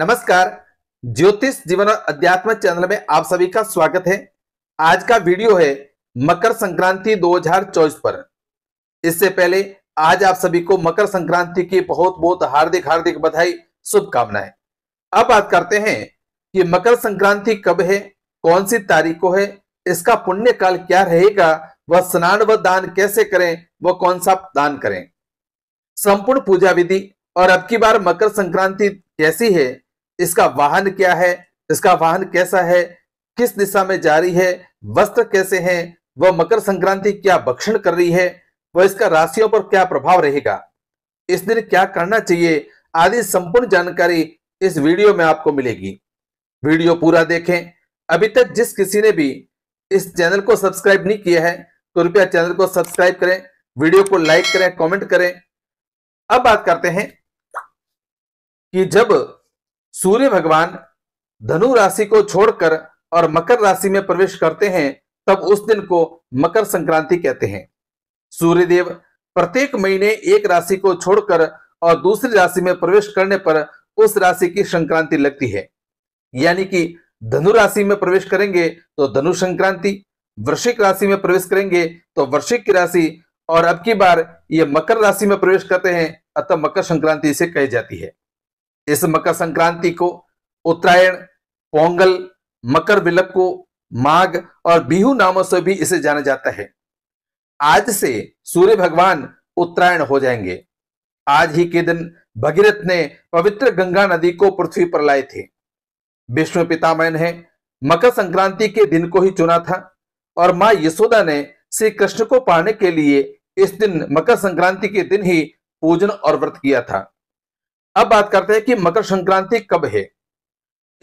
नमस्कार ज्योतिष जीवन और अध्यात्म चैनल में आप सभी का स्वागत है आज का वीडियो है मकर संक्रांति 2024 पर इससे पहले आज आप सभी को मकर संक्रांति की बहुत बहुत हार्दिक हार्दिक बधाई शुभकामनाएं अब बात करते हैं कि मकर संक्रांति कब है कौन सी तारीख को है इसका पुण्य काल क्या रहेगा वह स्नान व दान कैसे करें व कौन सा दान करें संपूर्ण पूजा विधि और अब की बार मकर संक्रांति कैसी है इसका वाहन क्या है इसका वाहन कैसा है किस दिशा में जा रही है वस्त्र कैसे हैं वह मकर संक्रांति क्या भक्षण कर रही है वह इसका राशियों पर क्या प्रभाव रहेगा इस दिन क्या करना चाहिए आदि संपूर्ण जानकारी इस वीडियो में आपको मिलेगी वीडियो पूरा देखें अभी तक जिस किसी ने भी इस चैनल को सब्सक्राइब नहीं किया है तो कृपया चैनल को सब्सक्राइब करें वीडियो को लाइक करें कमेंट करें अब बात करते हैं कि जब सूर्य भगवान धनु राशि को छोड़कर और मकर राशि में प्रवेश करते हैं तब उस दिन को मकर संक्रांति कहते हैं सूर्यदेव प्रत्येक महीने एक राशि को छोड़कर और दूसरी राशि में प्रवेश करने पर उस राशि की संक्रांति लगती है यानी कि धनु राशि में प्रवेश करेंगे तो धनु संक्रांति वृश्चिक राशि में प्रवेश करेंगे तो वृश्चिक की राशि और अब की बार ये मकर राशि में प्रवेश करते हैं अतः मकर संक्रांति इसे कही जाती है इस मकर संक्रांति को उत्तरायण पोंगल मकर विलक को माघ और बिहू नामों से भी इसे जाना जाता है आज से सूर्य भगवान उत्तरायण हो जाएंगे आज ही के दिन भगीरथ ने पवित्र गंगा नदी को पृथ्वी पर लाए थे विष्णु पितामह ने मकर संक्रांति के दिन को ही चुना था और माँ यशोदा ने श्री कृष्ण को पाने के लिए इस दिन मकर संक्रांति के दिन ही पूजन और व्रत किया था अब बात करते हैं कि मकर संक्रांति कब है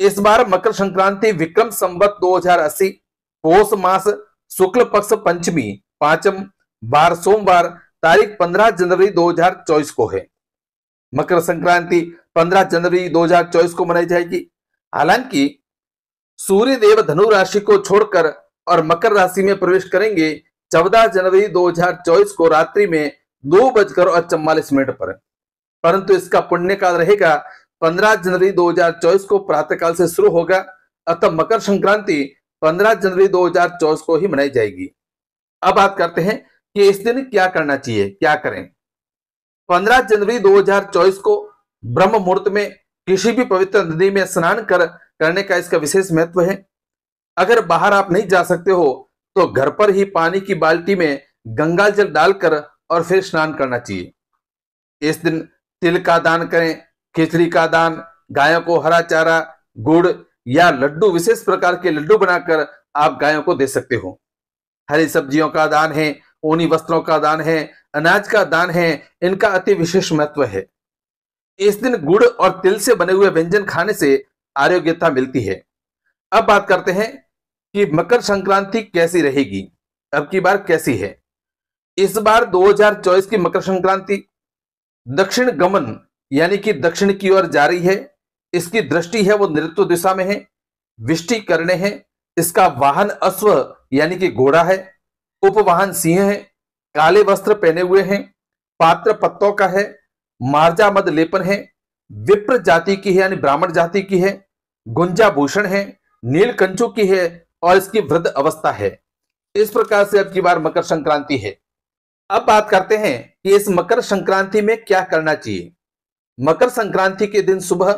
इस बार मकर संक्रांति विक्रम संबत 2080 पोष मास शुक्ल पक्ष पंचमी पांचम बार सोमवार तारीख 15 जनवरी 2024 को है मकर संक्रांति 15 जनवरी 2024 को मनाई जाएगी हालांकि सूर्य देव धनु राशि को छोड़कर और मकर राशि में प्रवेश करेंगे 14 जनवरी 2024 को रात्रि में दो बजकर और चौवालीस मिनट पर परंतु इसका पुण्य काल रहेगा 15 जनवरी 2024 को प्रातः काल से शुरू होगा अतः मकर संक्रांति 15 जनवरी 2024 को ही मनाई जाएगी अब बात करते हैं कि इस दिन क्या करना चाहिए क्या करें 15 जनवरी 2024 को ब्रह्म मुहूर्त में किसी भी पवित्र नदी में स्नान कर करने का इसका विशेष महत्व है अगर बाहर आप नहीं जा सकते हो तो घर पर ही पानी की बाल्टी में गंगा जल डालकर और फिर स्नान करना चाहिए इस दिन तिल का दान करें खिचड़ी का दान गायों को हरा चारा गुड़ या लड्डू विशेष प्रकार के लड्डू बनाकर आप गायों को दे सकते हो हरी सब्जियों का दान है ऊनी वस्त्रों का दान है अनाज का दान है इनका अति विशेष महत्व है इस दिन गुड़ और तिल से बने हुए व्यंजन खाने से आरोग्यता मिलती है अब बात करते हैं कि मकर संक्रांति कैसी रहेगी अब की बार कैसी है इस बार 2024 की मकर संक्रांति दक्षिण गमन यानी कि दक्षिण की ओर जा रही है इसकी दृष्टि है वो नृत्य दिशा में है विष्टि करने हैं इसका वाहन अश्व यानी कि घोड़ा है उपवाहन सिंह है काले वस्त्र पहने हुए हैं पात्र पत्तों का है मार्जा मद लेपन है विप्र जाति की है यानी ब्राह्मण जाति की है गुंजा भूषण है नील कंचु की है और इसकी वृद्ध अवस्था है इस प्रकार से अब की बार मकर संक्रांति है अब बात करते हैं कि इस मकर संक्रांति में क्या करना चाहिए मकर संक्रांति के दिन सुबह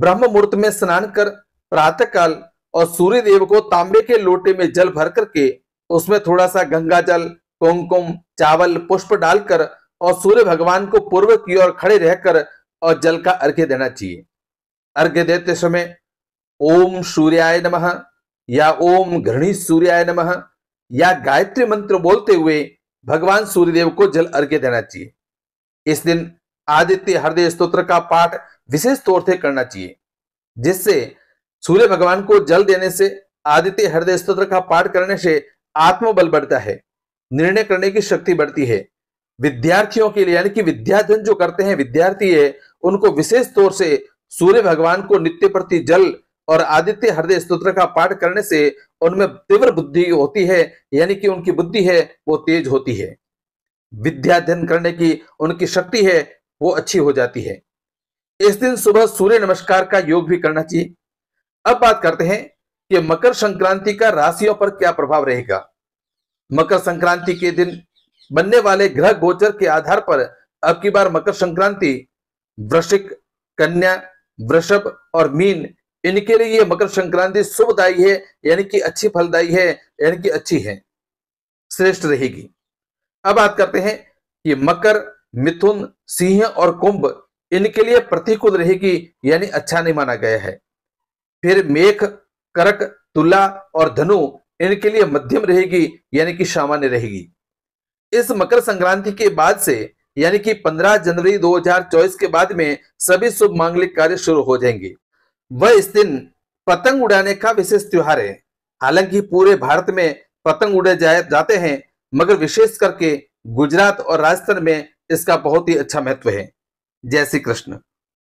ब्रह्म मुहूर्त में स्नान कर प्रातः काल और सूर्य देव को तांबे के लोटे में जल भर करके उसमें थोड़ा सा गंगा जल कुमकुम चावल पुष्प डालकर और सूर्य भगवान को पूर्व की ओर खड़े रहकर और जल का अर्घ्य देना चाहिए अर्घ्य देते समय ओम सूर्याय नमः या ओम घृणी सूर्याय नमः या गायत्री मंत्र बोलते हुए भगवान सूर्यदेव को जल अर्घ्य देना चाहिए इस दिन आदित्य हृदय स्त्रोत्र का पाठ विशेष तौर से करना चाहिए जिससे सूर्य भगवान को जल देने से आदित्य हृदय स्त्रोत्र का पाठ करने से आत्मबल बढ़ता है निर्णय करने की शक्ति बढ़ती है विद्यार्थियों के लिए यानी कि विद्याधन जो करते हैं विद्यार्थी है उनको विशेष तौर से सूर्य भगवान को नित्य प्रति जल और आदित्य हृदय स्त्रोत्र का पाठ करने से उनमें तीव्र बुद्धि होती है यानी कि उनकी बुद्धि है वो तेज होती है विद्या अध्ययन करने की उनकी शक्ति है वो अच्छी हो जाती है इस दिन सुबह सूर्य नमस्कार का योग भी करना चाहिए अब बात करते हैं कि मकर संक्रांति का राशियों पर क्या प्रभाव रहेगा मकर संक्रांति के दिन बनने वाले ग्रह गोचर के आधार पर अब की बार मकर संक्रांति वृश्चिक कन्या वृषभ और मीन इनके लिए ये मकर संक्रांति शुभदायी है यानी कि अच्छी फलदायी है यानी कि अच्छी है श्रेष्ठ रहेगी अब बात करते हैं कि मकर मिथुन सिंह और कुंभ इनके लिए प्रतिकूल रहेगी यानी अच्छा नहीं माना गया है फिर मेघ करक तुला और धनु इनके लिए मध्यम रहेगी यानी कि सामान्य रहेगी इस मकर संक्रांति के बाद से यानी कि 15 जनवरी 2024 के बाद में सभी शुभ मांगलिक कार्य शुरू हो जाएंगे वह इस दिन पतंग उड़ाने का विशेष त्योहार है हालांकि पूरे भारत में पतंग उड़े जाए जाते हैं मगर विशेष करके गुजरात और राजस्थान में इसका बहुत ही अच्छा महत्व है जय श्री कृष्ण